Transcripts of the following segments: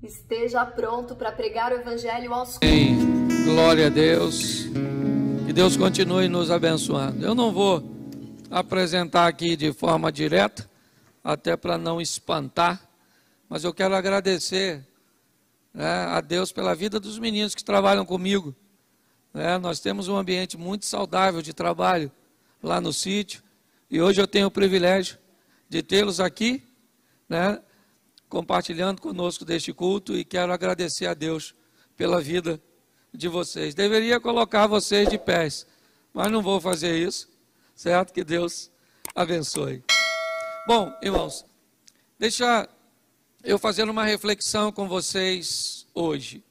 Esteja pronto para pregar o evangelho aos Ei, Glória a Deus. Que Deus continue nos abençoando. Eu não vou apresentar aqui de forma direta, até para não espantar, mas eu quero agradecer né, a Deus pela vida dos meninos que trabalham comigo. Né. nós temos um ambiente muito saudável de trabalho lá no sítio. E hoje eu tenho o privilégio de tê-los aqui, né, compartilhando conosco deste culto e quero agradecer a Deus pela vida de vocês. Deveria colocar vocês de pés, mas não vou fazer isso, certo? Que Deus abençoe. Bom, irmãos, deixa eu fazer uma reflexão com vocês hoje.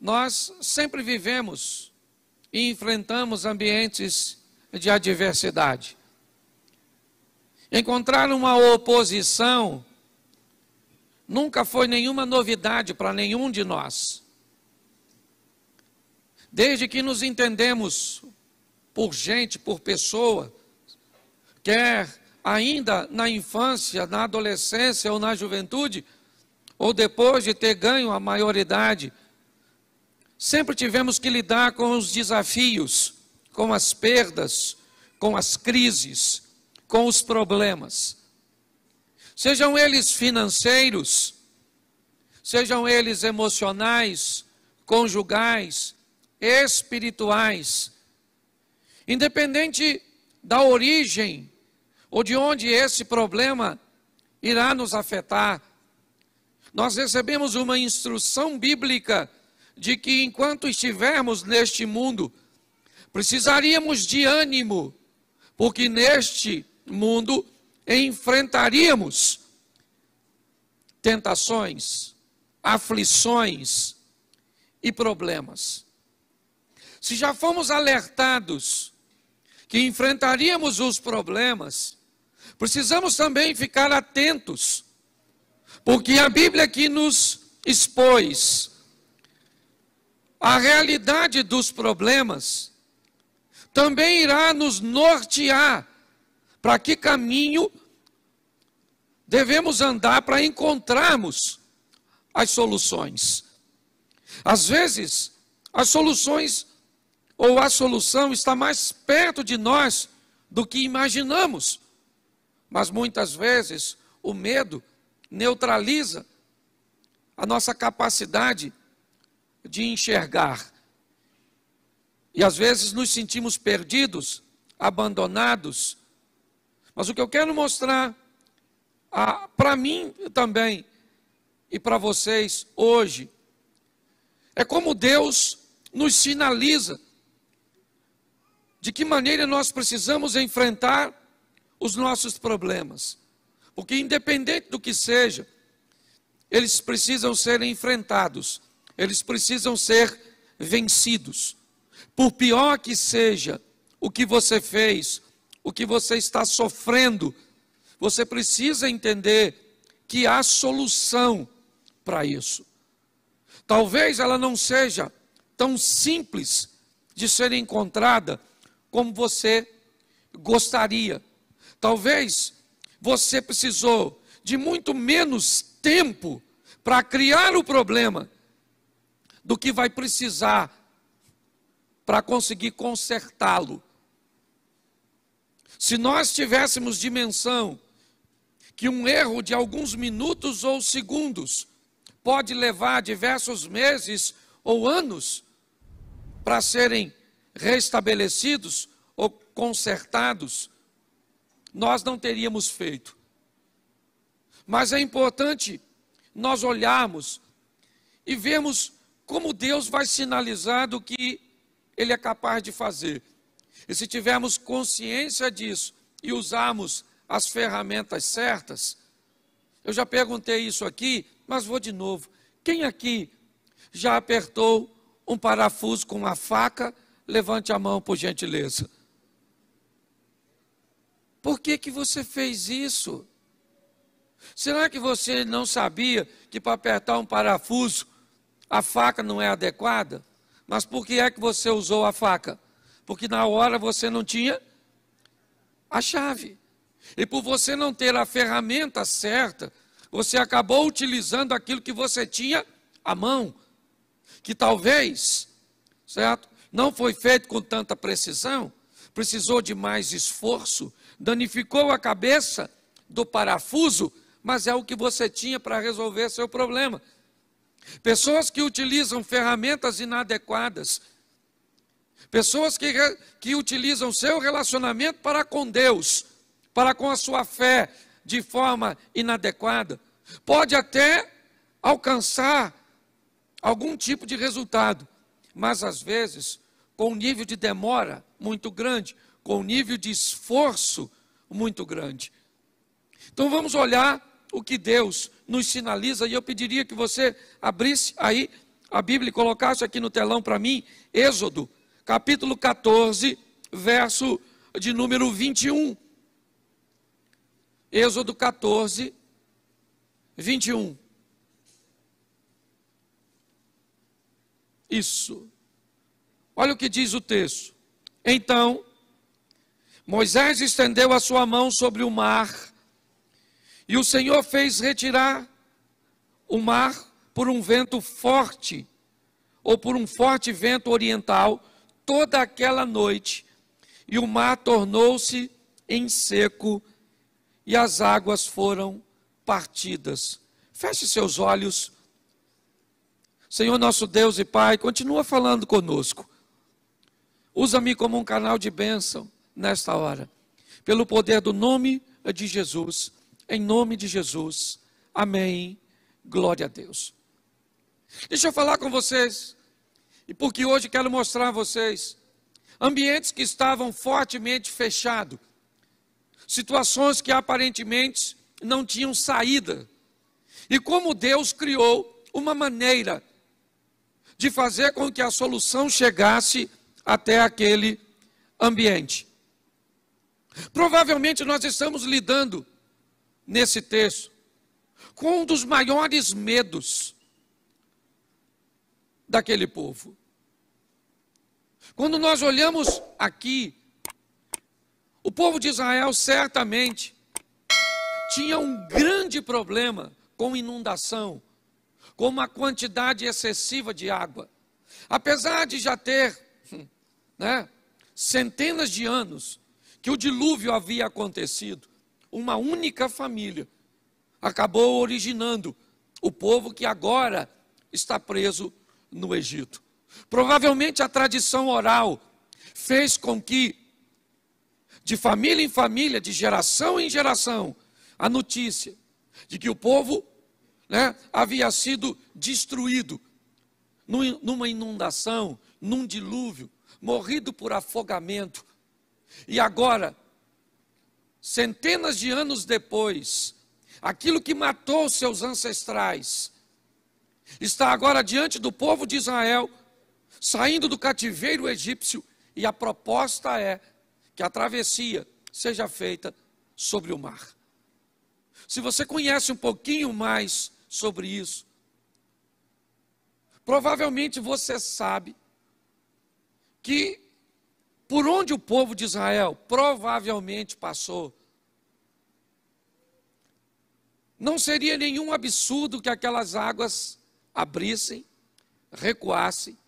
Nós sempre vivemos e enfrentamos ambientes de adversidade. Encontrar uma oposição nunca foi nenhuma novidade para nenhum de nós. Desde que nos entendemos por gente, por pessoa, quer ainda na infância, na adolescência ou na juventude, ou depois de ter ganho a maioridade, sempre tivemos que lidar com os desafios, com as perdas, com as crises, com os problemas, sejam eles financeiros, sejam eles emocionais, conjugais, espirituais, independente da origem ou de onde esse problema irá nos afetar. Nós recebemos uma instrução bíblica de que enquanto estivermos neste mundo, precisaríamos de ânimo, porque neste mundo enfrentaríamos tentações, aflições e problemas. Se já fomos alertados que enfrentaríamos os problemas, precisamos também ficar atentos, porque a Bíblia que nos expôs a realidade dos problemas também irá nos nortear para que caminho devemos andar para encontrarmos as soluções? Às vezes, as soluções ou a solução está mais perto de nós do que imaginamos. Mas muitas vezes o medo neutraliza a nossa capacidade de enxergar. E às vezes nos sentimos perdidos, abandonados, mas o que eu quero mostrar ah, para mim também e para vocês hoje é como Deus nos sinaliza de que maneira nós precisamos enfrentar os nossos problemas. Porque, independente do que seja, eles precisam ser enfrentados, eles precisam ser vencidos. Por pior que seja o que você fez o que você está sofrendo, você precisa entender que há solução para isso. Talvez ela não seja tão simples de ser encontrada como você gostaria. Talvez você precisou de muito menos tempo para criar o problema do que vai precisar para conseguir consertá-lo se nós tivéssemos dimensão que um erro de alguns minutos ou segundos pode levar diversos meses ou anos para serem restabelecidos ou consertados, nós não teríamos feito. Mas é importante nós olharmos e vermos como Deus vai sinalizar do que Ele é capaz de fazer. E se tivermos consciência disso e usarmos as ferramentas certas, eu já perguntei isso aqui, mas vou de novo. Quem aqui já apertou um parafuso com uma faca? Levante a mão, por gentileza. Por que, que você fez isso? Será que você não sabia que para apertar um parafuso a faca não é adequada? Mas por que é que você usou a faca? porque na hora você não tinha a chave. E por você não ter a ferramenta certa, você acabou utilizando aquilo que você tinha à mão, que talvez, certo? Não foi feito com tanta precisão, precisou de mais esforço, danificou a cabeça do parafuso, mas é o que você tinha para resolver seu problema. Pessoas que utilizam ferramentas inadequadas Pessoas que, que utilizam seu relacionamento para com Deus, para com a sua fé, de forma inadequada. Pode até alcançar algum tipo de resultado, mas às vezes com um nível de demora muito grande, com um nível de esforço muito grande. Então vamos olhar o que Deus nos sinaliza, e eu pediria que você abrisse aí a Bíblia e colocasse aqui no telão para mim, Êxodo capítulo 14, verso de número 21. Êxodo 14, 21. Isso. Olha o que diz o texto. Então, Moisés estendeu a sua mão sobre o mar, e o Senhor fez retirar o mar por um vento forte, ou por um forte vento oriental, toda aquela noite, e o mar tornou-se em seco, e as águas foram partidas. Feche seus olhos. Senhor nosso Deus e Pai, continua falando conosco. Usa-me como um canal de bênção nesta hora. Pelo poder do nome de Jesus. Em nome de Jesus. Amém. Glória a Deus. Deixa eu falar com vocês e porque hoje quero mostrar a vocês ambientes que estavam fortemente fechados, situações que aparentemente não tinham saída. E como Deus criou uma maneira de fazer com que a solução chegasse até aquele ambiente. Provavelmente nós estamos lidando nesse texto com um dos maiores medos daquele povo. Quando nós olhamos aqui, o povo de Israel certamente tinha um grande problema com inundação, com uma quantidade excessiva de água. Apesar de já ter né, centenas de anos que o dilúvio havia acontecido, uma única família acabou originando o povo que agora está preso no Egito. Provavelmente a tradição oral fez com que, de família em família, de geração em geração, a notícia de que o povo né, havia sido destruído numa inundação, num dilúvio, morrido por afogamento. E agora, centenas de anos depois, aquilo que matou seus ancestrais está agora diante do povo de Israel saindo do cativeiro egípcio, e a proposta é que a travessia seja feita sobre o mar. Se você conhece um pouquinho mais sobre isso, provavelmente você sabe que por onde o povo de Israel provavelmente passou, não seria nenhum absurdo que aquelas águas abrissem, recuassem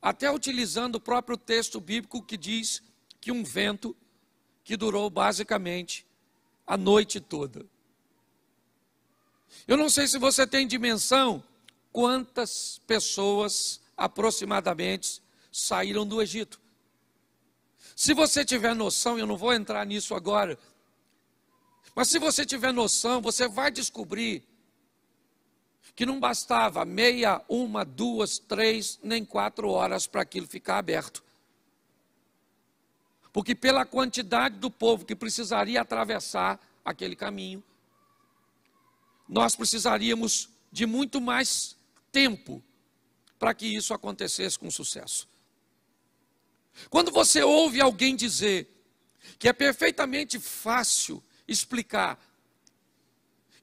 até utilizando o próprio texto bíblico que diz que um vento que durou basicamente a noite toda. Eu não sei se você tem dimensão quantas pessoas aproximadamente saíram do Egito. Se você tiver noção, eu não vou entrar nisso agora, mas se você tiver noção, você vai descobrir que não bastava meia, uma, duas, três, nem quatro horas para aquilo ficar aberto. Porque pela quantidade do povo que precisaria atravessar aquele caminho, nós precisaríamos de muito mais tempo para que isso acontecesse com sucesso. Quando você ouve alguém dizer que é perfeitamente fácil explicar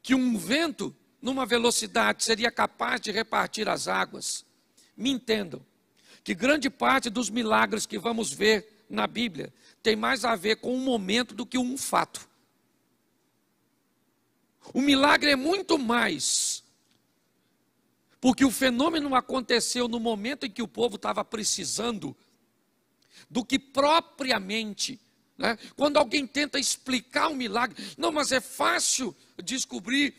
que um vento numa velocidade, seria capaz de repartir as águas. Me entendam, que grande parte dos milagres que vamos ver na Bíblia tem mais a ver com um momento do que um fato. O milagre é muito mais, porque o fenômeno aconteceu no momento em que o povo estava precisando, do que propriamente né? quando alguém tenta explicar o um milagre, não, mas é fácil descobrir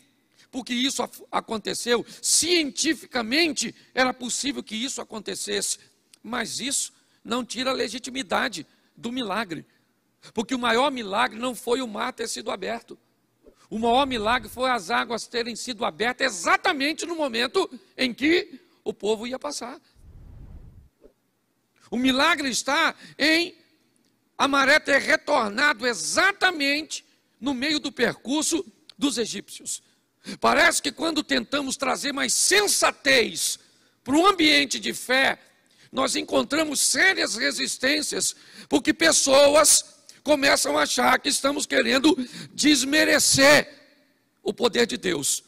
porque isso aconteceu. Cientificamente era possível que isso acontecesse, mas isso não tira a legitimidade do milagre, porque o maior milagre não foi o mar ter sido aberto. O maior milagre foi as águas terem sido abertas exatamente no momento em que o povo ia passar. O milagre está em a maré ter retornado exatamente no meio do percurso dos egípcios. Parece que quando tentamos trazer mais sensatez para o ambiente de fé, nós encontramos sérias resistências, porque pessoas começam a achar que estamos querendo desmerecer o poder de Deus.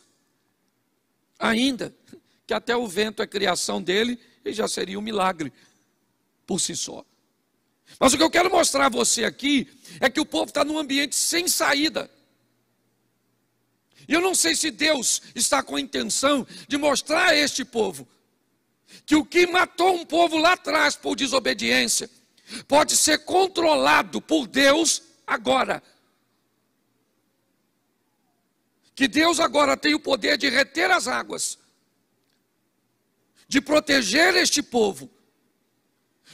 Ainda que até o vento é criação dele e já seria um milagre por si só. Mas o que eu quero mostrar a você aqui é que o povo está num ambiente sem saída. E eu não sei se Deus está com a intenção de mostrar a este povo que o que matou um povo lá atrás por desobediência pode ser controlado por Deus agora. Que Deus agora tem o poder de reter as águas, de proteger este povo,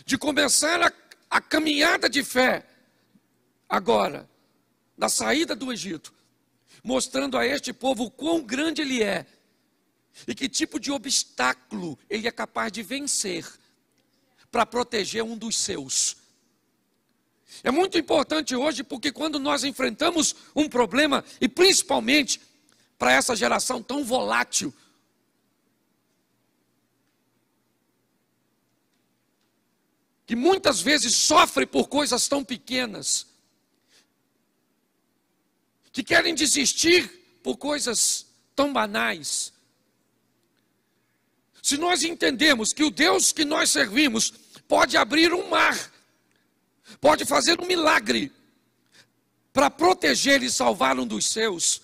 de começar a, a caminhada de fé agora, da saída do Egito mostrando a este povo quão grande ele é e que tipo de obstáculo ele é capaz de vencer para proteger um dos seus. É muito importante hoje porque quando nós enfrentamos um problema, e principalmente para essa geração tão volátil, que muitas vezes sofre por coisas tão pequenas, que querem desistir por coisas tão banais. Se nós entendemos que o Deus que nós servimos pode abrir um mar, pode fazer um milagre para proteger e salvar um dos seus,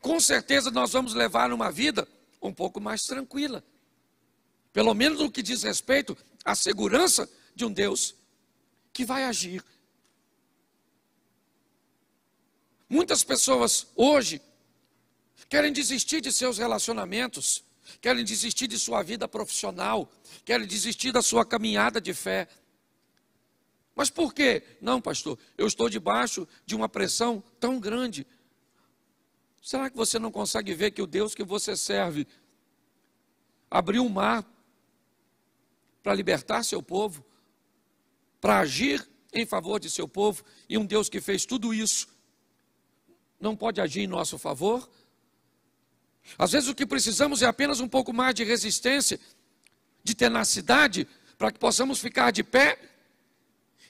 com certeza nós vamos levar uma vida um pouco mais tranquila. Pelo menos no que diz respeito à segurança de um Deus que vai agir. Muitas pessoas hoje querem desistir de seus relacionamentos, querem desistir de sua vida profissional, querem desistir da sua caminhada de fé. Mas por quê? Não, pastor, eu estou debaixo de uma pressão tão grande. Será que você não consegue ver que o Deus que você serve abriu o mar para libertar seu povo, para agir em favor de seu povo, e um Deus que fez tudo isso não pode agir em nosso favor? Às vezes o que precisamos é apenas um pouco mais de resistência, de tenacidade, para que possamos ficar de pé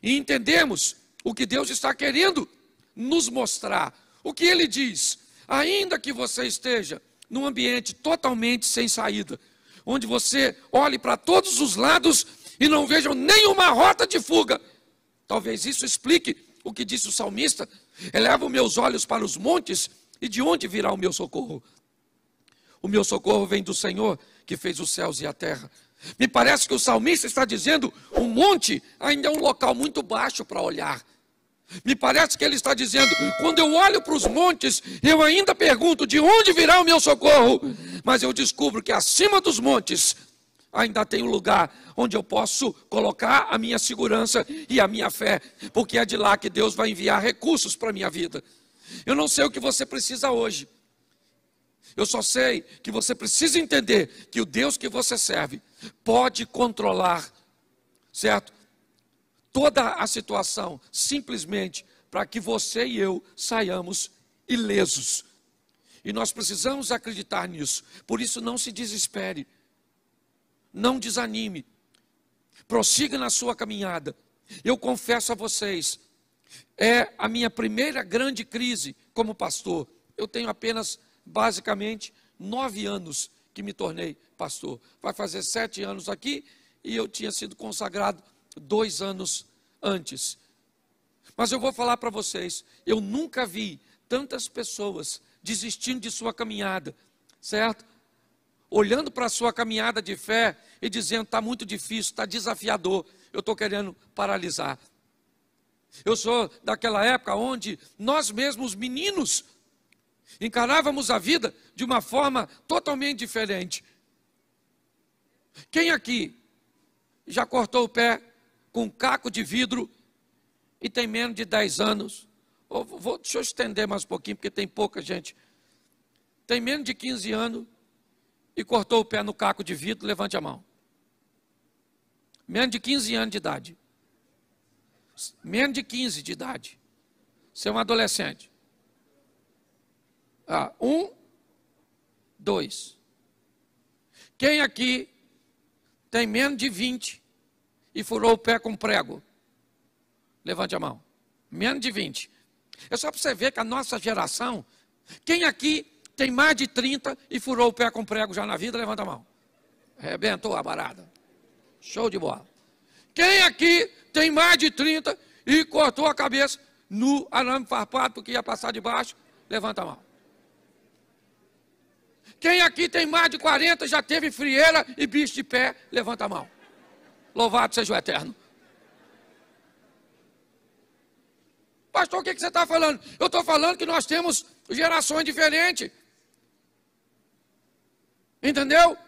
e entendermos o que Deus está querendo nos mostrar. O que ele diz? Ainda que você esteja num ambiente totalmente sem saída, onde você olhe para todos os lados e não veja nenhuma rota de fuga, talvez isso explique o que disse o salmista Eleva os meus olhos para os montes, e de onde virá o meu socorro? O meu socorro vem do Senhor, que fez os céus e a terra. Me parece que o salmista está dizendo: o monte ainda é um local muito baixo para olhar. Me parece que ele está dizendo: quando eu olho para os montes, eu ainda pergunto: de onde virá o meu socorro? Mas eu descubro que acima dos montes ainda tem um lugar onde eu posso colocar a minha segurança e a minha fé, porque é de lá que Deus vai enviar recursos para a minha vida. Eu não sei o que você precisa hoje. Eu só sei que você precisa entender que o Deus que você serve pode controlar, certo? Toda a situação, simplesmente para que você e eu saiamos ilesos. E nós precisamos acreditar nisso. Por isso, não se desespere não desanime, prossiga na sua caminhada. Eu confesso a vocês, é a minha primeira grande crise como pastor. Eu tenho apenas, basicamente, nove anos que me tornei pastor. Vai fazer sete anos aqui e eu tinha sido consagrado dois anos antes. Mas eu vou falar para vocês, eu nunca vi tantas pessoas desistindo de sua caminhada, certo? olhando para a sua caminhada de fé e dizendo: está muito difícil, está desafiador, eu estou querendo paralisar. Eu sou daquela época onde nós mesmos, meninos, encarávamos a vida de uma forma totalmente diferente. Quem aqui já cortou o pé com um caco de vidro e tem menos de 10 anos? vou, deixa eu estender mais um pouquinho, porque tem pouca gente. Tem menos de 15 anos e cortou o pé no caco de vidro, levante a mão. Menos de 15 anos de idade. Menos de 15 de idade. Você é um adolescente. Ah, um, dois. Quem aqui tem menos de 20 e furou o pé com prego? Levante a mão. Menos de 20. É só para você ver que a nossa geração, quem aqui tem mais de 30 e furou o pé com prego já na vida, levanta a mão. Rebentou a barada. Show de bola. Quem aqui tem mais de 30 e cortou a cabeça no arame farpado porque ia passar de baixo, levanta a mão. Quem aqui tem mais de 40 já teve frieira e bicho de pé, levanta a mão. Louvado seja o eterno. Pastor, o que, que você está falando? Eu estou falando que nós temos gerações diferentes. Entendeu?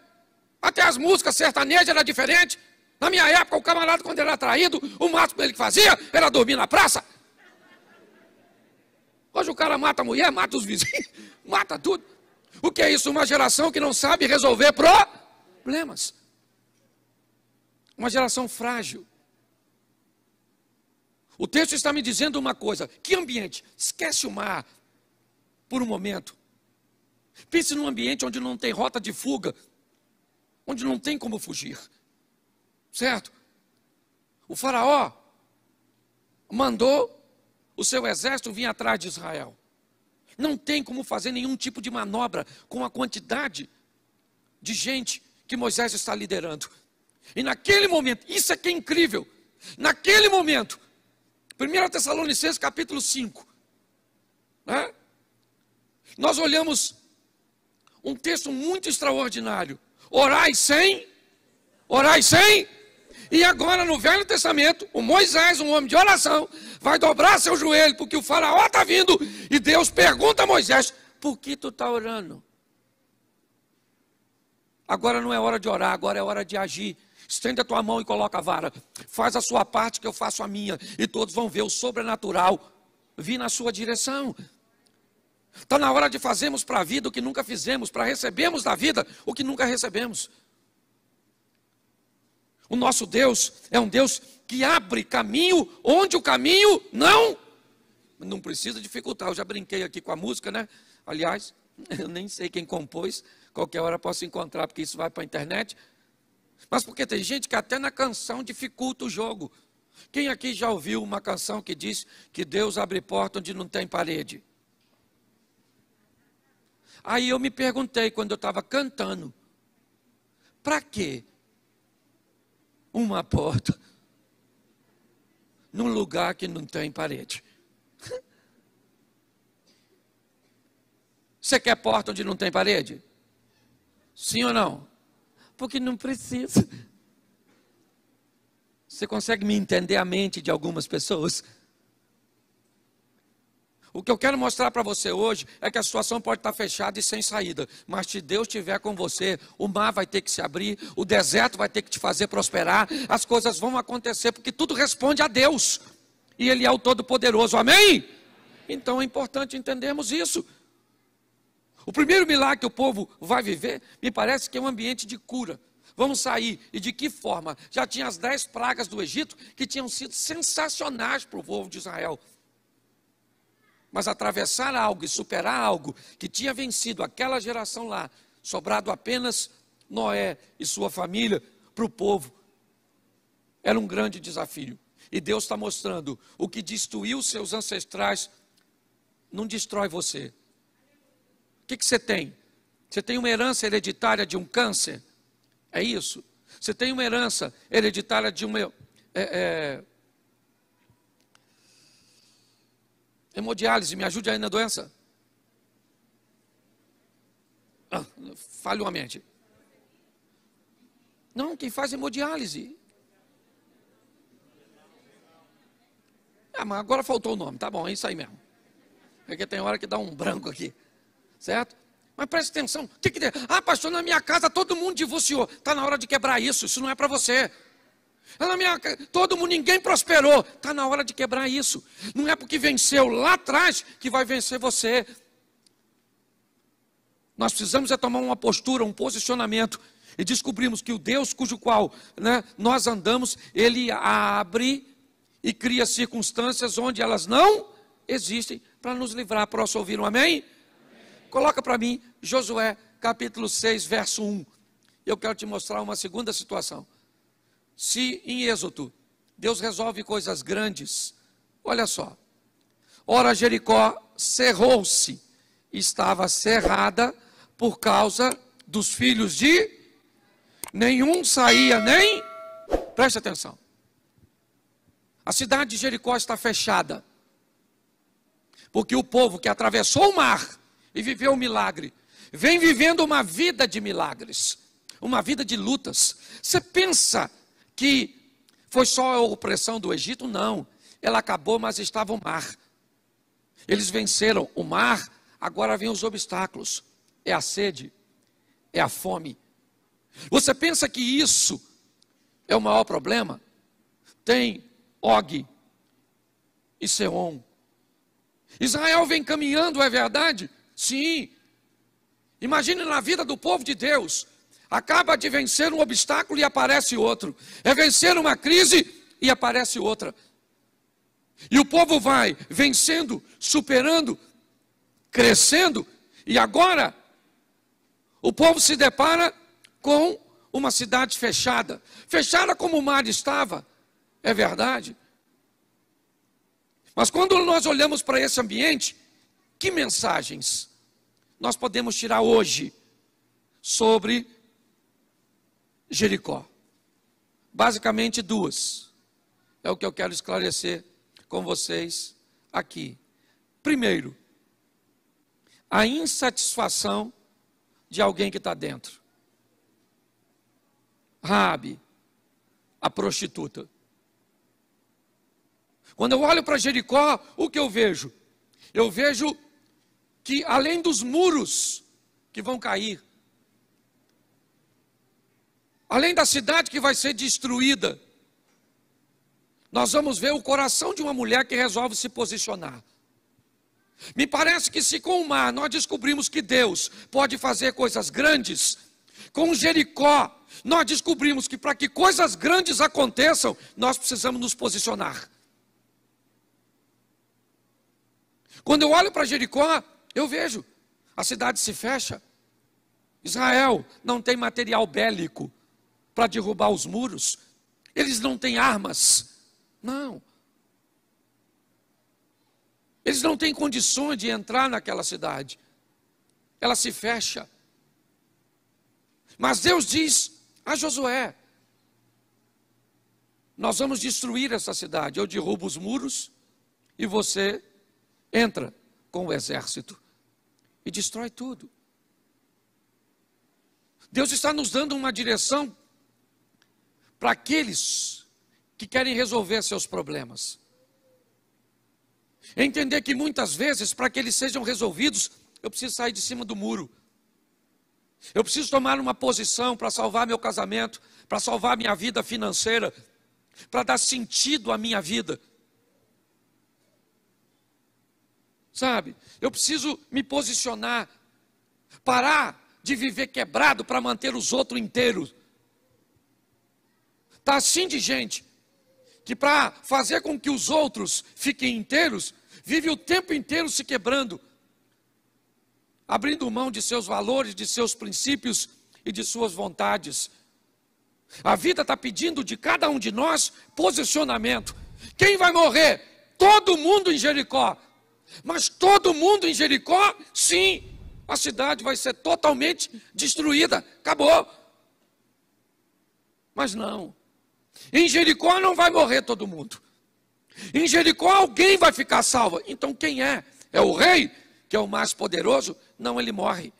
Até as músicas sertanejas eram diferentes. Na minha época, o camarada, quando era traído, o máximo que que fazia era dormir na praça. Hoje o cara mata a mulher, mata os vizinhos, mata tudo. O que é isso? Uma geração que não sabe resolver problemas. Uma geração frágil. O texto está me dizendo uma coisa: que ambiente? Esquece o mar por um momento. Pense num ambiente onde não tem rota de fuga, onde não tem como fugir. Certo? O faraó mandou o seu exército vir atrás de Israel. Não tem como fazer nenhum tipo de manobra com a quantidade de gente que Moisés está liderando. E naquele momento, isso é que é incrível. Naquele momento, 1 Tessalonicenses capítulo 5, né? nós olhamos um texto muito extraordinário. Orai sem, orai sem. E agora no Velho Testamento, o Moisés, um homem de oração, vai dobrar seu joelho porque o faraó está vindo e Deus pergunta a Moisés: por que tu está orando? Agora não é hora de orar, agora é hora de agir. Estende a tua mão e coloca a vara. Faz a sua parte que eu faço a minha. E todos vão ver o sobrenatural vir na sua direção. Está na hora de fazermos para a vida o que nunca fizemos, para recebermos da vida o que nunca recebemos. O nosso Deus é um Deus que abre caminho onde o caminho não. Não precisa dificultar. Eu já brinquei aqui com a música, né? Aliás, eu nem sei quem compôs. Qualquer hora posso encontrar, porque isso vai para a internet. Mas porque tem gente que até na canção dificulta o jogo. Quem aqui já ouviu uma canção que diz que Deus abre porta onde não tem parede? Aí eu me perguntei quando eu estava cantando: para que uma porta num lugar que não tem parede? Você quer porta onde não tem parede? Sim ou não? Porque não precisa. Você consegue me entender a mente de algumas pessoas? O que eu quero mostrar para você hoje é que a situação pode estar tá fechada e sem saída, mas se Deus estiver com você, o mar vai ter que se abrir, o deserto vai ter que te fazer prosperar, as coisas vão acontecer, porque tudo responde a Deus, e Ele é o Todo-Poderoso, amém? Então é importante entendermos isso. O primeiro milagre que o povo vai viver, me parece que é um ambiente de cura. Vamos sair. E de que forma? Já tinha as dez pragas do Egito que tinham sido sensacionais para o povo de Israel. Mas atravessar algo e superar algo que tinha vencido aquela geração lá, sobrado apenas Noé e sua família para o povo, era um grande desafio. E Deus está mostrando: o que destruiu seus ancestrais não destrói você. O que, que você tem? Você tem uma herança hereditária de um câncer? É isso? Você tem uma herança hereditária de uma. É, é, Hemodiálise, me ajude aí na doença. Ah, falhou a mente. Não, quem faz hemodiálise. Ah, mas agora faltou o nome, tá bom, é isso aí mesmo. É que tem hora que dá um branco aqui, certo? Mas preste atenção, o que que... Ah, pastor, na minha casa todo mundo divorciou. Está na hora de quebrar isso, isso não é para você todo mundo, ninguém prosperou. Está na hora de quebrar isso. Não é porque venceu lá atrás que vai vencer você. Nós precisamos é tomar uma postura, um posicionamento. E descobrimos que o Deus cujo qual né, nós andamos, ele abre e cria circunstâncias onde elas não existem para nos livrar. Posso ouvir um amém? amém. Coloca para mim Josué capítulo 6, verso 1. Eu quero te mostrar uma segunda situação. Se em Êxodo Deus resolve coisas grandes, olha só. Ora, Jericó cerrou-se, estava cerrada por causa dos filhos de nenhum saía nem. Preste atenção. A cidade de Jericó está fechada. Porque o povo que atravessou o mar e viveu o milagre, vem vivendo uma vida de milagres, uma vida de lutas. Você pensa que foi só a opressão do Egito? Não. Ela acabou, mas estava o mar. Eles venceram o mar, agora vêm os obstáculos. É a sede, é a fome. Você pensa que isso é o maior problema? Tem Og e Seon. Israel vem caminhando, é verdade? Sim. Imagine na vida do povo de Deus Acaba de vencer um obstáculo e aparece outro. É vencer uma crise e aparece outra. E o povo vai vencendo, superando, crescendo, e agora o povo se depara com uma cidade fechada fechada como o mar estava. É verdade. Mas quando nós olhamos para esse ambiente, que mensagens nós podemos tirar hoje sobre Jericó. Basicamente duas. É o que eu quero esclarecer com vocês aqui. Primeiro, a insatisfação de alguém que está dentro. Rabi, a prostituta. Quando eu olho para Jericó, o que eu vejo? Eu vejo que além dos muros que vão cair, além da cidade que vai ser destruída, nós vamos ver o coração de uma mulher que resolve se posicionar. Me parece que se com o mar nós descobrimos que Deus pode fazer coisas grandes, com Jericó nós descobrimos que para que coisas grandes aconteçam, nós precisamos nos posicionar. Quando eu olho para Jericó, eu vejo a cidade se fecha. Israel não tem material bélico para derrubar os muros, eles não têm armas. Não. Eles não têm condições de entrar naquela cidade. Ela se fecha. Mas Deus diz a Josué: Nós vamos destruir essa cidade. Eu derrubo os muros e você entra com o exército e destrói tudo. Deus está nos dando uma direção para aqueles que querem resolver seus problemas. Entender que muitas vezes, para que eles sejam resolvidos, eu preciso sair de cima do muro. Eu preciso tomar uma posição para salvar meu casamento, para salvar minha vida financeira, para dar sentido à minha vida. Sabe? Eu preciso me posicionar, parar de viver quebrado para manter os outros inteiros. Está assim de gente que, para fazer com que os outros fiquem inteiros, vive o tempo inteiro se quebrando, abrindo mão de seus valores, de seus princípios e de suas vontades. A vida está pedindo de cada um de nós posicionamento. Quem vai morrer? Todo mundo em Jericó. Mas todo mundo em Jericó, sim, a cidade vai ser totalmente destruída. Acabou. Mas não. Em Jericó não vai morrer todo mundo. Em Jericó alguém vai ficar salvo. Então quem é? É o rei, que é o mais poderoso? Não, ele morre.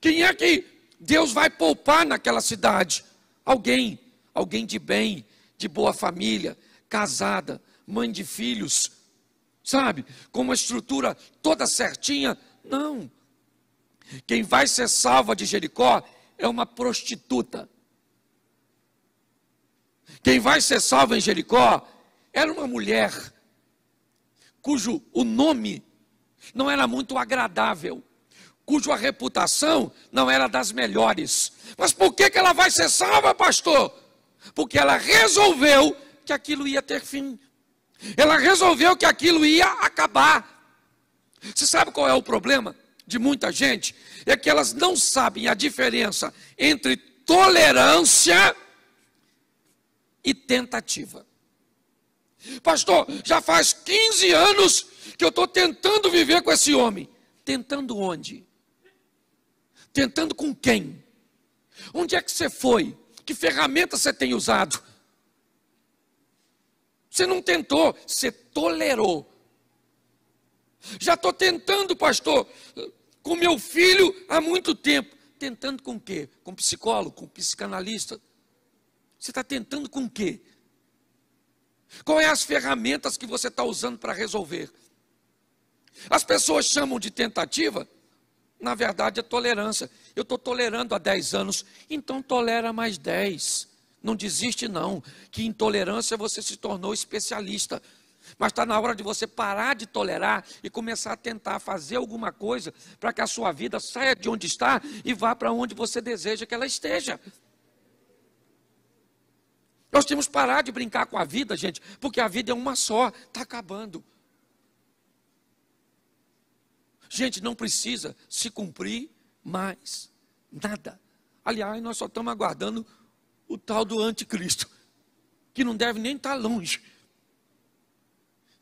Quem é que Deus vai poupar naquela cidade? Alguém, alguém de bem, de boa família, casada, mãe de filhos, sabe? Com uma estrutura toda certinha? Não. Quem vai ser salva de Jericó é uma prostituta. Quem vai ser salvo em Jericó era uma mulher cujo o nome não era muito agradável, cuja reputação não era das melhores. Mas por que, que ela vai ser salva, pastor? Porque ela resolveu que aquilo ia ter fim. Ela resolveu que aquilo ia acabar. Você sabe qual é o problema de muita gente? É que elas não sabem a diferença entre tolerância e tentativa. Pastor, já faz 15 anos que eu estou tentando viver com esse homem. Tentando onde? Tentando com quem? Onde é que você foi? Que ferramenta você tem usado? Você não tentou, você tolerou. Já estou tentando, pastor, com meu filho há muito tempo. Tentando com o quê? Com psicólogo, com psicanalista, você está tentando com o quê? Qual é as ferramentas que você está usando para resolver? As pessoas chamam de tentativa, na verdade é tolerância. Eu estou tolerando há 10 anos, então tolera mais 10. Não desiste, não, que intolerância você se tornou especialista. Mas está na hora de você parar de tolerar e começar a tentar fazer alguma coisa para que a sua vida saia de onde está e vá para onde você deseja que ela esteja. Nós temos que parar de brincar com a vida, gente, porque a vida é uma só, está acabando. Gente, não precisa se cumprir mais nada. Aliás, nós só estamos aguardando o tal do anticristo, que não deve nem estar tá longe.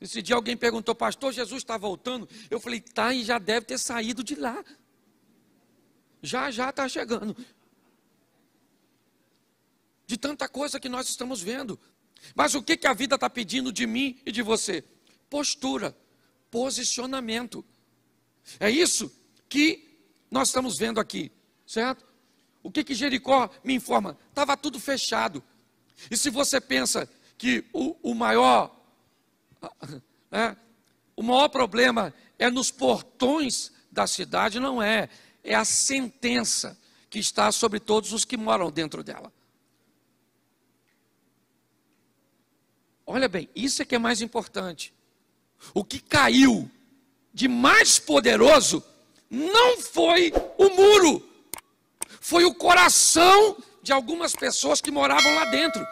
Esse dia alguém perguntou, pastor, Jesus está voltando? Eu falei, tá, e já deve ter saído de lá. Já, já está chegando de tanta coisa que nós estamos vendo. Mas o que, que a vida está pedindo de mim e de você? Postura, posicionamento. É isso que nós estamos vendo aqui, certo? O que, que Jericó me informa? Estava tudo fechado. E se você pensa que o, o maior, né, o maior problema é nos portões da cidade, não é. É a sentença que está sobre todos os que moram dentro dela. Olha bem, isso é que é mais importante. O que caiu de mais poderoso não foi o muro, foi o coração de algumas pessoas que moravam lá dentro.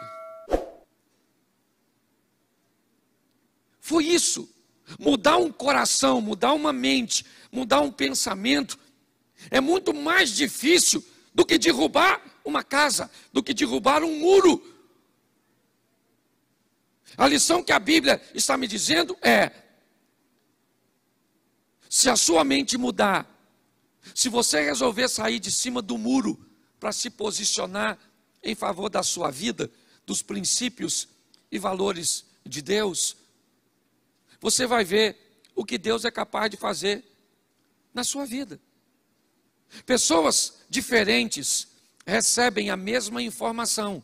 Foi isso. Mudar um coração, mudar uma mente, mudar um pensamento é muito mais difícil do que derrubar uma casa, do que derrubar um muro. A lição que a Bíblia está me dizendo é: se a sua mente mudar, se você resolver sair de cima do muro para se posicionar em favor da sua vida, dos princípios e valores de Deus, você vai ver o que Deus é capaz de fazer na sua vida. Pessoas diferentes recebem a mesma informação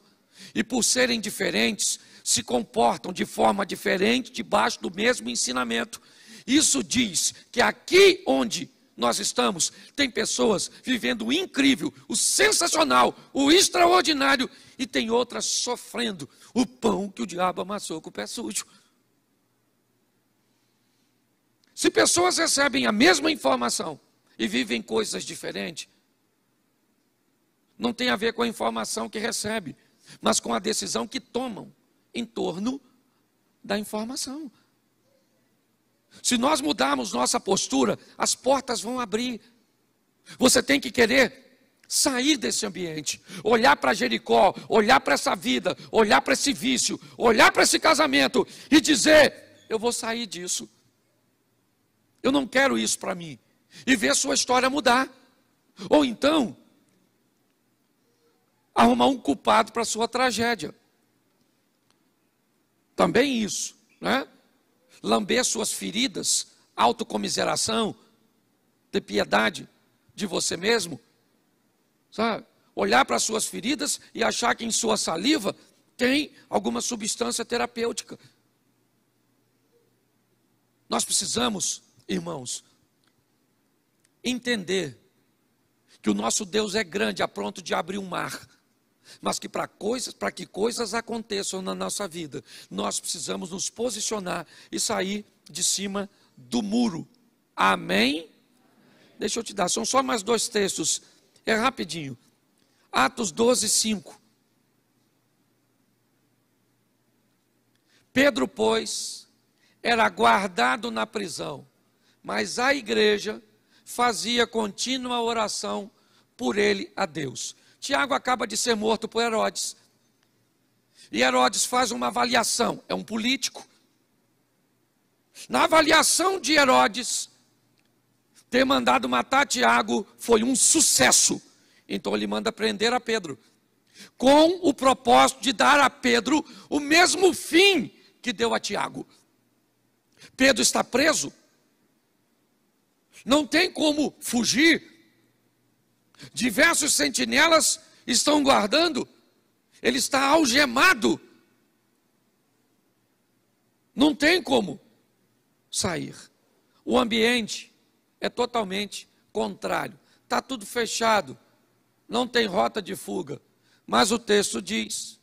e, por serem diferentes, se comportam de forma diferente debaixo do mesmo ensinamento. Isso diz que aqui onde nós estamos, tem pessoas vivendo o incrível, o sensacional, o extraordinário, e tem outras sofrendo o pão que o diabo amassou com o pé sujo. Se pessoas recebem a mesma informação e vivem coisas diferentes, não tem a ver com a informação que recebe, mas com a decisão que tomam em torno da informação. Se nós mudarmos nossa postura, as portas vão abrir. Você tem que querer sair desse ambiente, olhar para Jericó, olhar para essa vida, olhar para esse vício, olhar para esse casamento e dizer: eu vou sair disso. Eu não quero isso para mim. E ver sua história mudar. Ou então, arrumar um culpado para sua tragédia. Também isso, né? Lamber suas feridas, autocomiseração, ter piedade de você mesmo, sabe? Olhar para suas feridas e achar que em sua saliva tem alguma substância terapêutica. Nós precisamos, irmãos, entender que o nosso Deus é grande a ponto de abrir um mar mas que para coisas, para que coisas aconteçam na nossa vida, nós precisamos nos posicionar e sair de cima do muro. Amém? Amém? Deixa eu te dar, são só mais dois textos. É rapidinho. Atos 12, 5. Pedro, pois, era guardado na prisão, mas a igreja fazia contínua oração por ele a Deus. Tiago acaba de ser morto por Herodes. E Herodes faz uma avaliação, é um político. Na avaliação de Herodes, ter mandado matar Tiago foi um sucesso. Então ele manda prender a Pedro, com o propósito de dar a Pedro o mesmo fim que deu a Tiago. Pedro está preso, não tem como fugir, Diversos sentinelas estão guardando. Ele está algemado. Não tem como sair. O ambiente é totalmente contrário. Está tudo fechado. Não tem rota de fuga. Mas o texto diz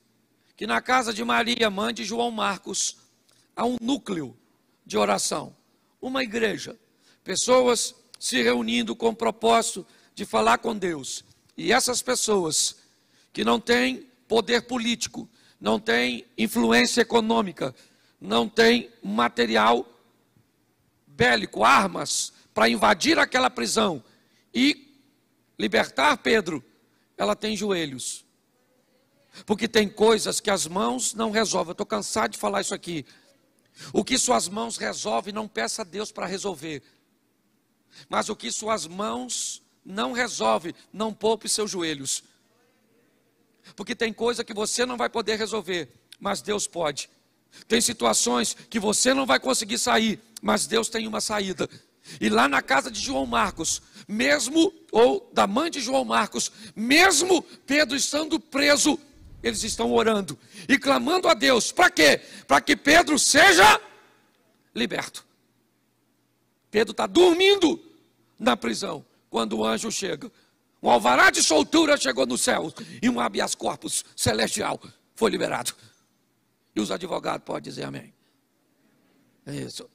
que na casa de Maria, mãe de João Marcos, há um núcleo de oração, uma igreja, pessoas se reunindo com propósito de falar com Deus. E essas pessoas que não têm poder político, não têm influência econômica, não têm material bélico, armas para invadir aquela prisão e libertar Pedro, ela tem joelhos. Porque tem coisas que as mãos não resolvem. Eu estou cansado de falar isso aqui. O que suas mãos resolvem, não peça a Deus para resolver. Mas o que suas mãos não resolve, não poupe seus joelhos. Porque tem coisa que você não vai poder resolver, mas Deus pode. Tem situações que você não vai conseguir sair, mas Deus tem uma saída. E lá na casa de João Marcos, mesmo, ou da mãe de João Marcos, mesmo Pedro estando preso, eles estão orando e clamando a Deus. Para quê? Para que Pedro seja liberto. Pedro está dormindo na prisão quando o anjo chega. Um alvará de soltura chegou no céu e um habeas corpus celestial foi liberado. E os advogados podem dizer amém. É isso.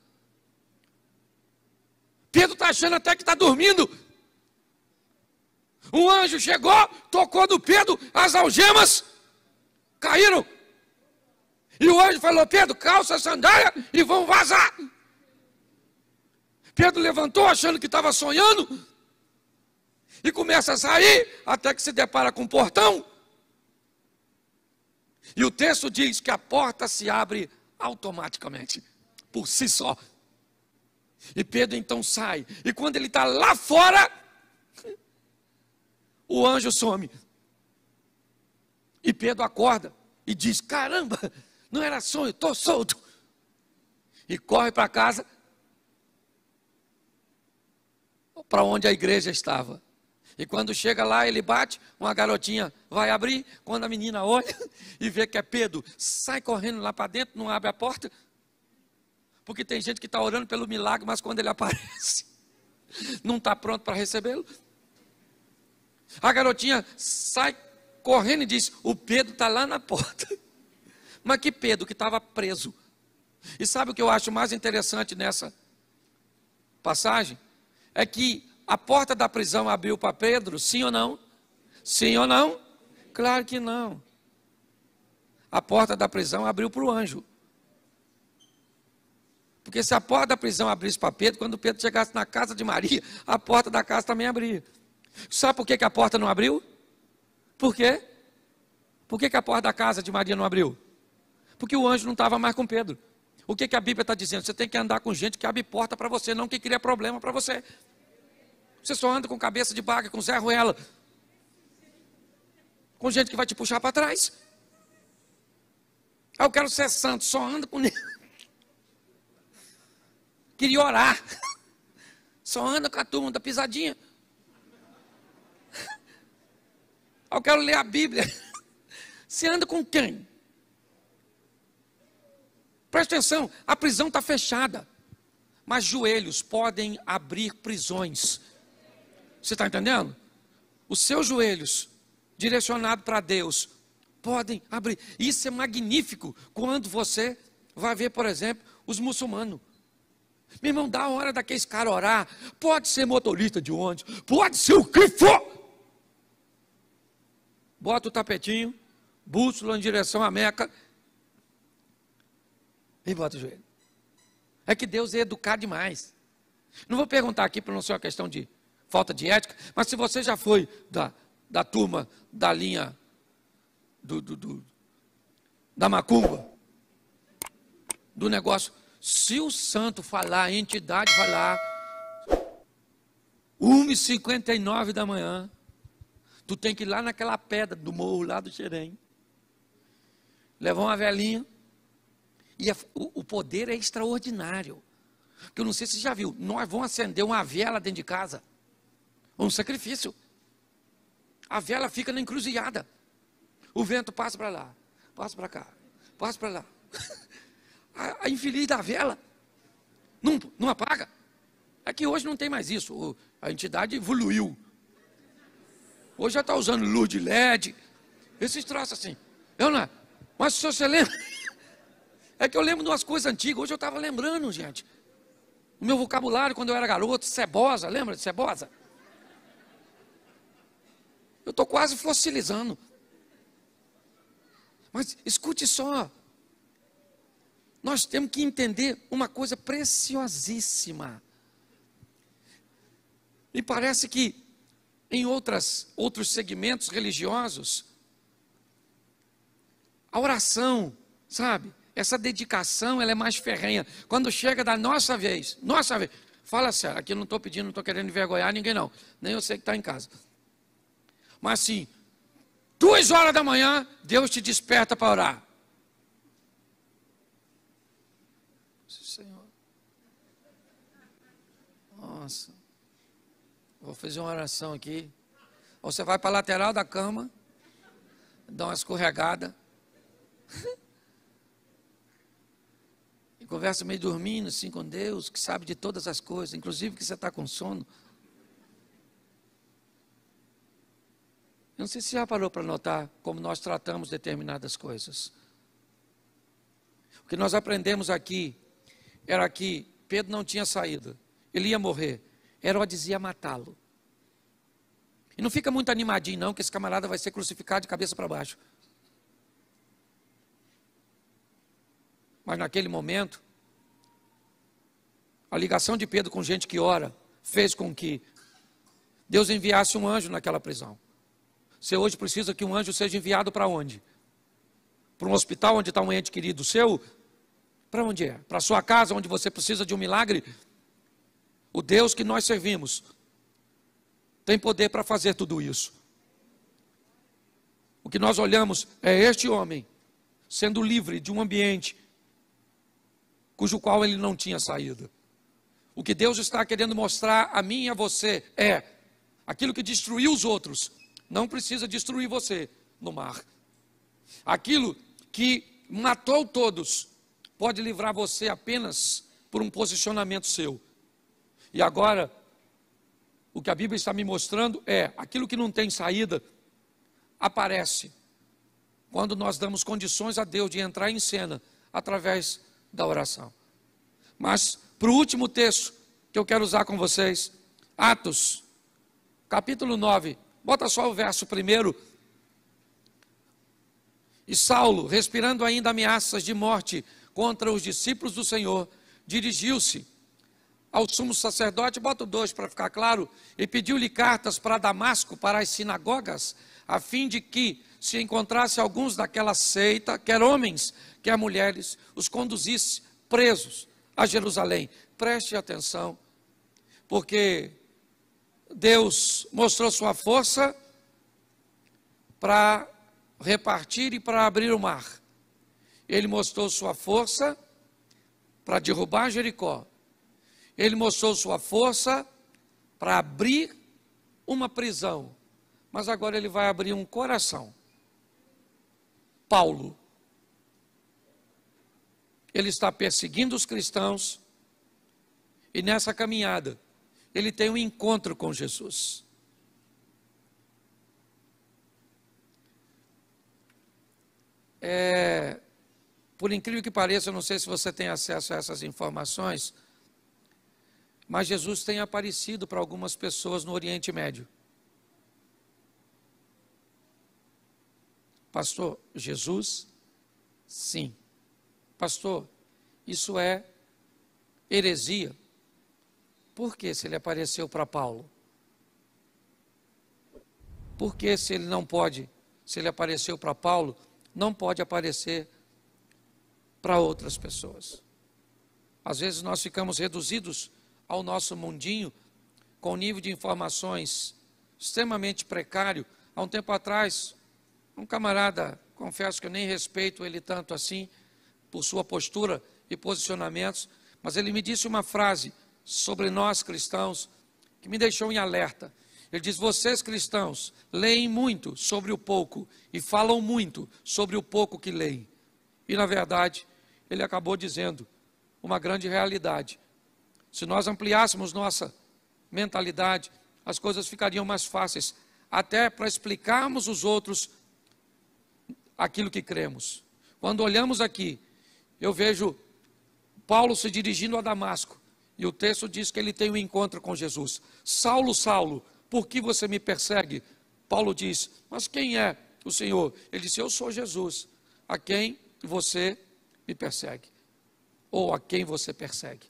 Pedro está achando até que está dormindo. Um anjo chegou, tocou no Pedro, as algemas caíram. E o anjo falou: Pedro, calça a sandália e vão vazar. Pedro levantou achando que estava sonhando, e começa a sair até que se depara com um portão. E o texto diz que a porta se abre automaticamente, por si só. E Pedro então sai. E quando ele está lá fora, o anjo some. E Pedro acorda e diz: Caramba, não era sonho, estou solto. E corre para casa, para onde a igreja estava. E quando chega lá, ele bate, uma garotinha vai abrir. Quando a menina olha e vê que é Pedro, sai correndo lá para dentro, não abre a porta. Porque tem gente que está orando pelo milagre, mas quando ele aparece, não está pronto para recebê-lo. A garotinha sai correndo e diz: O Pedro está lá na porta. Mas que Pedro que estava preso. E sabe o que eu acho mais interessante nessa passagem? É que a porta da prisão abriu para Pedro? Sim ou não? Sim ou não? Claro que não. A porta da prisão abriu para o anjo. Porque se a porta da prisão abrisse para Pedro, quando Pedro chegasse na casa de Maria, a porta da casa também abria. Sabe por que, que a porta não abriu? Por quê? Por que, que a porta da casa de Maria não abriu? Porque o anjo não estava mais com Pedro. O que, que a Bíblia está dizendo? Você tem que andar com gente que abre porta para você, não que cria problema para você. Você só anda com cabeça de baga, com Zé Ruela. Com gente que vai te puxar para trás. Ah, eu quero ser santo, só anda com. Queria orar. Só anda com a turma da pisadinha. Ah, eu quero ler a Bíblia. Você anda com quem? Presta atenção, a prisão está fechada. Mas joelhos podem abrir prisões. Você está entendendo? Os seus joelhos, direcionados para Deus, podem abrir. Isso é magnífico quando você vai ver, por exemplo, os muçulmanos. Meu irmão, dá a hora daqueles caras orar. Pode ser motorista de ônibus, pode ser o que for. Bota o tapetinho, bússola em direção à Meca e bota o joelho. É que Deus é educar demais. Não vou perguntar aqui para não ser uma questão de falta de ética, mas se você já foi da, da turma da linha do, do, do da macumba, do negócio, se o santo falar, a entidade falar, 1h59 da manhã, tu tem que ir lá naquela pedra do morro lá do Xerém, levar uma velinha e a, é o, o, poder é extraordinário, que eu não sei se você já viu, nós vamos acender uma vela dentro de casa, um sacrifício. A vela fica na encruzilhada. O vento passa para lá, passa para cá, passa para lá. A, a, infeliz da vela não, não apaga. É que hoje não tem mais isso. A entidade evoluiu. Hoje já está usando luz de LED, esses troços assim. Eu não, mas se você lembra, é que eu lembro de umas coisas antigas. Hoje eu estava lembrando, gente. O meu vocabulário quando eu era garoto, cebosa, lembra de cebosa? Eu estou quase fossilizando. Mas escute só. Nós temos que entender uma coisa preciosíssima. E parece que em outras, outros segmentos religiosos, a oração, sabe? Essa dedicação, ela é mais ferrenha. Quando chega da nossa vez, nossa vez, fala sério, aqui eu não estou pedindo, não estou querendo envergonhar ninguém não, nem eu sei que está em casa. Mas assim, duas horas da manhã, Deus te desperta para orar. Senhor. Nossa. Vou fazer uma oração aqui. Ou você vai para a lateral da cama, dá uma escorregada. e conversa meio dormindo, assim, com Deus, que sabe de todas as coisas, inclusive que você está com sono. Eu não sei se já parou para notar como nós tratamos determinadas coisas. O que nós aprendemos aqui era que Pedro não tinha saída, ele ia morrer. Herodes ia matá-lo. E não fica muito animadinho, não, que esse camarada vai ser crucificado de cabeça para baixo. Mas naquele momento, a ligação de Pedro com gente que ora fez com que Deus enviasse um anjo naquela prisão. Você hoje precisa que um anjo seja enviado para onde? Para um hospital onde está um ente querido seu? Para onde é? Para sua casa onde você precisa de um milagre? O Deus que nós servimos tem poder para fazer tudo isso. O que nós olhamos é este homem sendo livre de um ambiente cujo qual ele não tinha saída. O que Deus está querendo mostrar a mim e a você é aquilo que destruiu os outros não precisa destruir você no mar. Aquilo que matou todos pode livrar você apenas por um posicionamento seu. E agora, o que a Bíblia está me mostrando é: aquilo que não tem saída aparece quando nós damos condições a Deus de entrar em cena através da oração. Mas, para o último texto que eu quero usar com vocês, Atos, capítulo 9, Bota só o verso primeiro. E Saulo, respirando ainda ameaças de morte contra os discípulos do Senhor, dirigiu-se ao sumo sacerdote, bota dois para ficar claro, e pediu-lhe cartas para Damasco, para as sinagogas, a fim de que, se encontrasse alguns daquela seita, quer homens, quer mulheres, os conduzisse presos a Jerusalém. Preste atenção, porque Deus mostrou sua força para repartir e para abrir o mar. Ele mostrou sua força para derrubar Jericó. Ele mostrou sua força para abrir uma prisão. Mas agora ele vai abrir um coração. Paulo. Ele está perseguindo os cristãos. E nessa caminhada, ele tem um encontro com Jesus. É, por incrível que pareça, eu não sei se você tem acesso a essas informações, mas Jesus tem aparecido para algumas pessoas no Oriente Médio. Pastor, Jesus? Sim. Pastor, isso é heresia. Por que se ele apareceu para Paulo? Por que se ele não pode, se ele apareceu para Paulo, não pode aparecer para outras pessoas? Às vezes nós ficamos reduzidos ao nosso mundinho com um nível de informações extremamente precário. Há um tempo atrás, um camarada, confesso que eu nem respeito ele tanto assim, por sua postura e posicionamentos, mas ele me disse uma frase sobre nós cristãos que me deixou em alerta. Ele diz: Vocês cristãos leem muito sobre o pouco e falam muito sobre o pouco que leem. E na verdade, ele acabou dizendo uma grande realidade. Se nós ampliássemos nossa mentalidade, as coisas ficariam mais fáceis, até para explicarmos os outros aquilo que cremos. Quando olhamos aqui, eu vejo Paulo se dirigindo a Damasco. E o texto diz que ele tem um encontro com Jesus. Saulo, Saulo, por que você me persegue? Paulo diz: Mas quem é o Senhor? Ele disse: Eu sou Jesus, a quem você me persegue, ou a quem você persegue.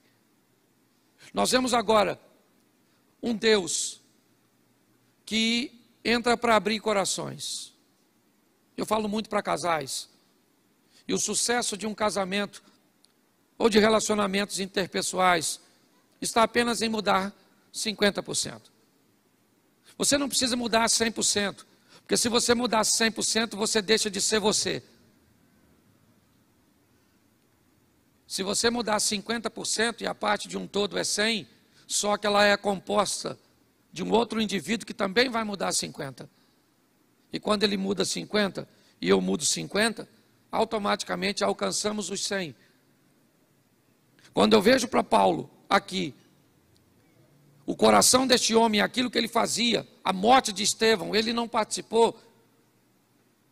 Nós vemos agora um Deus que entra para abrir corações. Eu falo muito para casais. E o sucesso de um casamento ou de relacionamentos interpessoais está apenas em mudar 50%. Você não precisa mudar 100%, porque se você mudar 100%, você deixa de ser você. Se você mudar 50% e a parte de um todo é 100, só que ela é composta de um outro indivíduo que também vai mudar 50. E quando ele muda 50 e eu mudo 50, automaticamente alcançamos os 100. Quando eu vejo para Paulo aqui. O coração deste homem, aquilo que ele fazia, a morte de Estevão, ele não participou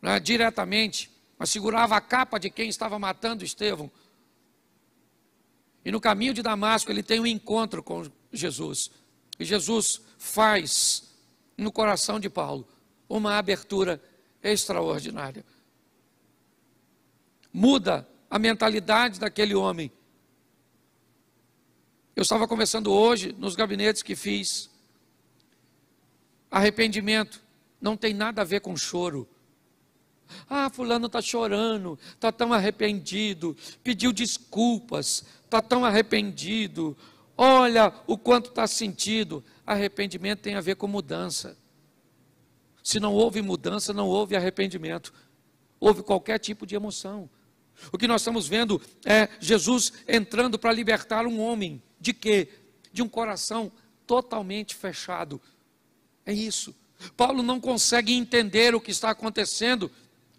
né, diretamente, mas segurava a capa de quem estava matando Estevão. E no caminho de Damasco ele tem um encontro com Jesus. E Jesus faz no coração de Paulo uma abertura extraordinária. Muda a mentalidade daquele homem eu estava conversando hoje nos gabinetes que fiz. Arrependimento não tem nada a ver com choro. Ah, fulano está chorando, está tão arrependido, pediu desculpas, está tão arrependido. Olha o quanto está sentido. Arrependimento tem a ver com mudança. Se não houve mudança, não houve arrependimento. Houve qualquer tipo de emoção. O que nós estamos vendo é Jesus entrando para libertar um homem de quê? De um coração totalmente fechado. É isso. Paulo não consegue entender o que está acontecendo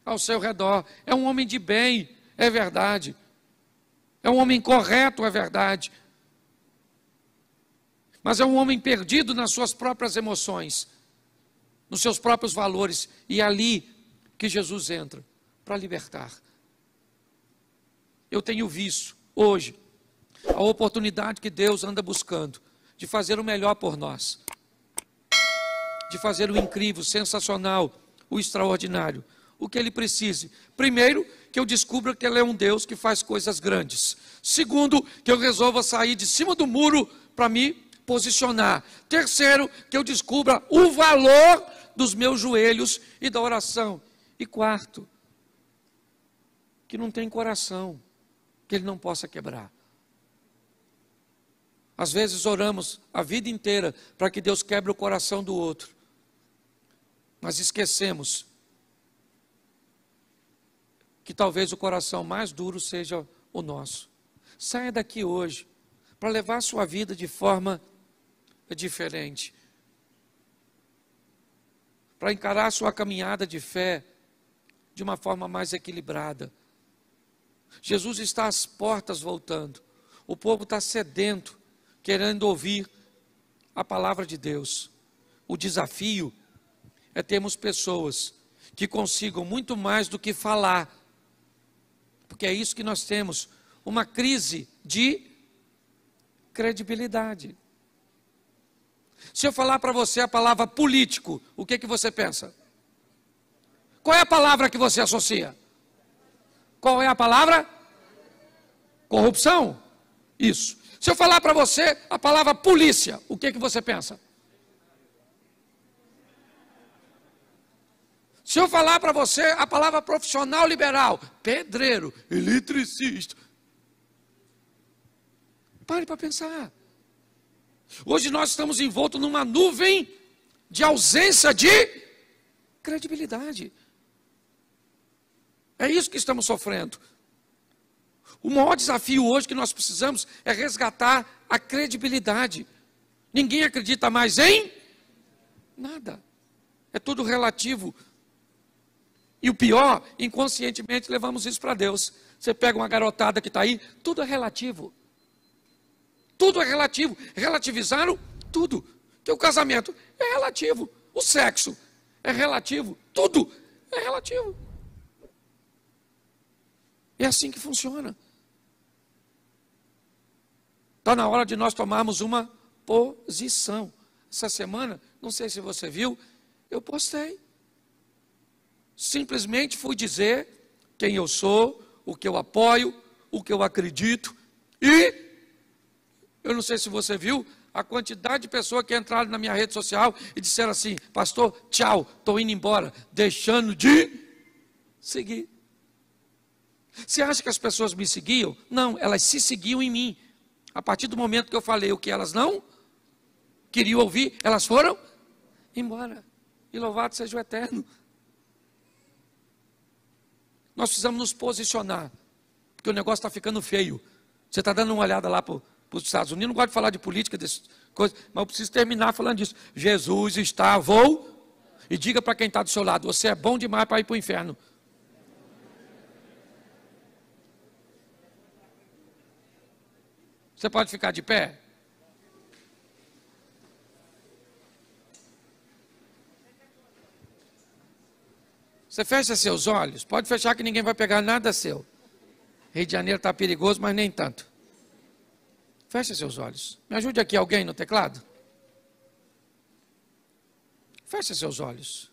ao seu redor. É um homem de bem, é verdade. É um homem correto, é verdade. Mas é um homem perdido nas suas próprias emoções, nos seus próprios valores. E é ali que Jesus entra para libertar. Eu tenho visto hoje a oportunidade que Deus anda buscando de fazer o melhor por nós, de fazer o incrível, sensacional, o extraordinário, o que ele precise. Primeiro, que eu descubra que ele é um Deus que faz coisas grandes. Segundo, que eu resolva sair de cima do muro para me posicionar. Terceiro, que eu descubra o valor dos meus joelhos e da oração. E quarto, que não tem coração que ele não possa quebrar. Às vezes oramos a vida inteira para que Deus quebre o coração do outro, mas esquecemos que talvez o coração mais duro seja o nosso. Saia daqui hoje para levar a sua vida de forma diferente, para encarar a sua caminhada de fé de uma forma mais equilibrada. Jesus está às portas voltando. O povo está sedento, querendo ouvir a palavra de Deus. O desafio é termos pessoas que consigam muito mais do que falar, porque é isso que nós temos uma crise de credibilidade. Se eu falar para você a palavra político, o que, que você pensa? Qual é a palavra que você associa? Qual é a palavra? Corrupção. Isso. Se eu falar para você a palavra polícia, o que, que você pensa? Se eu falar para você a palavra profissional liberal, pedreiro, eletricista, pare para pensar. Hoje nós estamos envoltos numa nuvem de ausência de credibilidade. É isso que estamos sofrendo. O maior desafio hoje que nós precisamos é resgatar a credibilidade. Ninguém acredita mais em nada. É tudo relativo. E o pior, inconscientemente levamos isso para Deus. Você pega uma garotada que está aí, tudo é relativo. Tudo é relativo. Relativizaram tudo. Que o casamento é relativo. O sexo é relativo. Tudo é relativo. É assim que funciona. Está na hora de nós tomarmos uma posição. Essa semana, não sei se você viu, eu postei. Simplesmente fui dizer quem eu sou, o que eu apoio, o que eu acredito. E, eu não sei se você viu, a quantidade de pessoas que entraram na minha rede social e disseram assim: Pastor, tchau, estou indo embora, deixando de seguir. Você acha que as pessoas me seguiam? Não, elas se seguiam em mim. A partir do momento que eu falei o que elas não queriam ouvir, elas foram embora. E louvado seja o Eterno. Nós precisamos nos posicionar, porque o negócio está ficando feio. Você está dando uma olhada lá para os Estados Unidos, não gosto de falar de política, dessas coisas, mas eu preciso terminar falando disso. Jesus está, vou, e diga para quem está do seu lado: você é bom demais para ir para o inferno. Você pode ficar de pé? Você fecha seus olhos, pode fechar que ninguém vai pegar nada seu. Rio de Janeiro está perigoso, mas nem tanto. Fecha seus olhos. Me ajude aqui alguém no teclado. Fecha seus olhos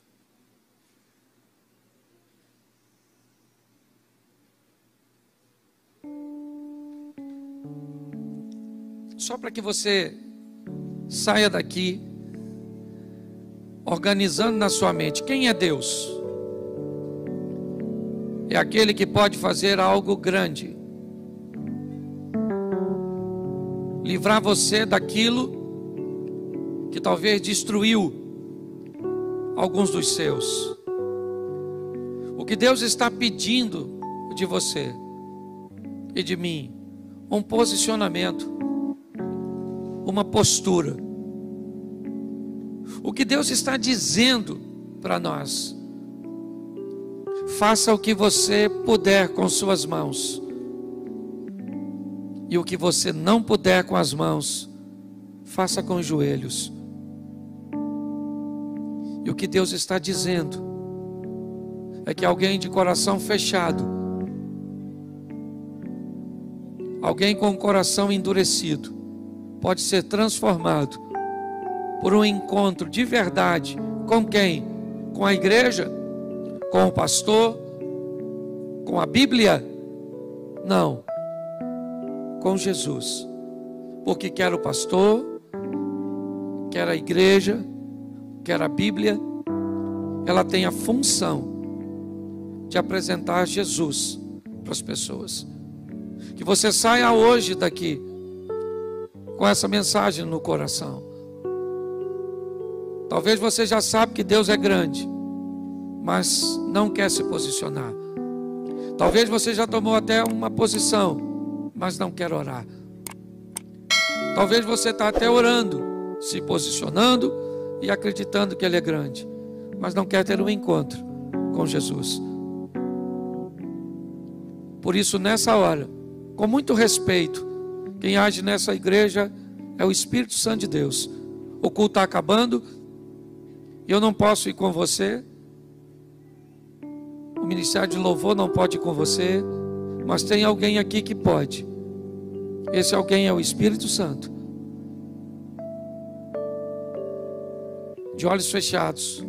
só para que você saia daqui organizando na sua mente quem é Deus. É aquele que pode fazer algo grande, livrar você daquilo que talvez destruiu alguns dos seus. O que Deus está pedindo de você e de mim, um posicionamento uma postura. O que Deus está dizendo para nós? Faça o que você puder com suas mãos, e o que você não puder com as mãos, faça com os joelhos. E o que Deus está dizendo é que alguém de coração fechado, alguém com o coração endurecido, pode ser transformado por um encontro de verdade com quem? Com a igreja? Com o pastor? Com a Bíblia? Não. Com Jesus. Porque quer o pastor, quer a igreja, quer a Bíblia, ela tem a função de apresentar Jesus para as pessoas. Que você saia hoje daqui com essa mensagem no coração. Talvez você já sabe que Deus é grande, mas não quer se posicionar. Talvez você já tomou até uma posição, mas não quer orar. Talvez você está até orando, se posicionando e acreditando que Ele é grande, mas não quer ter um encontro com Jesus. Por isso, nessa hora, com muito respeito, quem age nessa igreja é o Espírito Santo de Deus. O culto está acabando. Eu não posso ir com você. O ministério de louvor não pode ir com você. Mas tem alguém aqui que pode. Esse alguém é o Espírito Santo. De olhos fechados.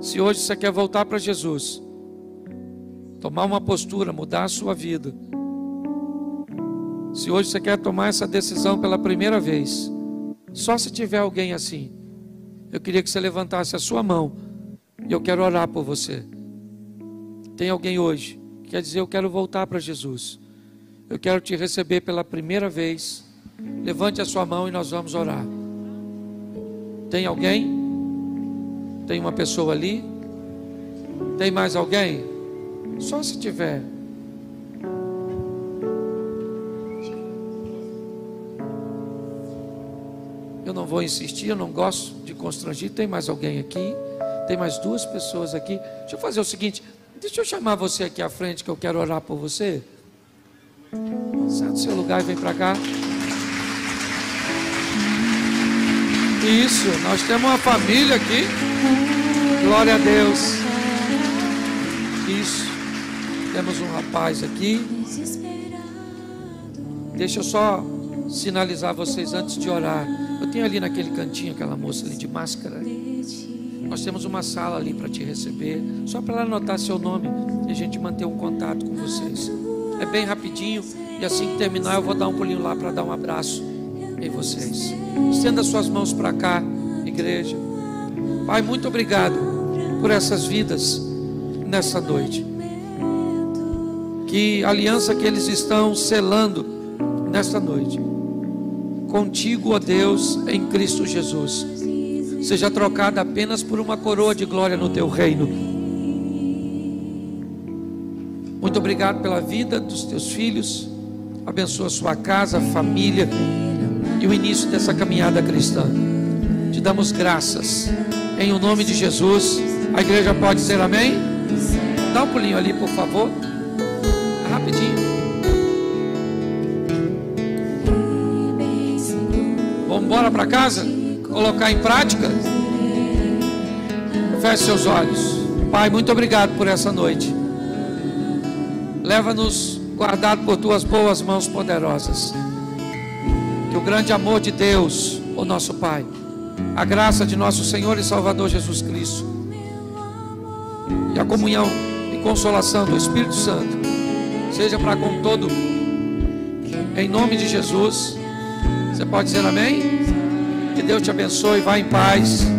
Se hoje você quer voltar para Jesus, tomar uma postura, mudar a sua vida se hoje você quer tomar essa decisão pela primeira vez, só se tiver alguém assim, eu queria que você levantasse a sua mão e eu quero orar por você. Tem alguém hoje que quer dizer: Eu quero voltar para Jesus, eu quero te receber pela primeira vez. Levante a sua mão e nós vamos orar. Tem alguém? Tem uma pessoa ali? Tem mais alguém? Só se tiver. Eu não vou insistir, eu não gosto de constrangir. Tem mais alguém aqui? Tem mais duas pessoas aqui. Deixa eu fazer o seguinte: deixa eu chamar você aqui à frente que eu quero orar por você. Sai do seu lugar e vem para cá. Isso, nós temos uma família aqui. Glória a Deus. Isso. Temos um rapaz aqui. Deixa eu só sinalizar vocês antes de orar. Eu tenho ali naquele cantinho aquela moça ali de máscara. Nós temos uma sala ali para te receber, só para ela anotar seu nome e a gente manter um contato com vocês. É bem rapidinho e assim que terminar eu vou dar um pulinho lá para dar um abraço em vocês. Estenda suas mãos para cá, igreja. Pai, muito obrigado por essas vidas nessa noite. Que aliança que eles estão selando nessa noite contigo, ó Deus, em Cristo Jesus, seja trocada apenas por uma coroa de glória no teu reino. Muito obrigado pela vida dos teus filhos. Abençoa sua casa, família e o início dessa caminhada cristã. Te damos graças. Em o nome de Jesus, a igreja pode dizer amém? Dá um pulinho ali, por favor. Rapidinho. Vamos embora para casa? Colocar em prática? Feche seus olhos. Pai, muito obrigado por essa noite. Leva-nos guardado por tuas boas mãos poderosas. Que o grande amor de Deus, o nosso Pai, a graça de nosso Senhor e Salvador Jesus Cristo, e a comunhão e consolação do Espírito Santo, seja para com todo, em nome de Jesus. Você pode dizer amém? Que Deus te abençoe, vá em paz.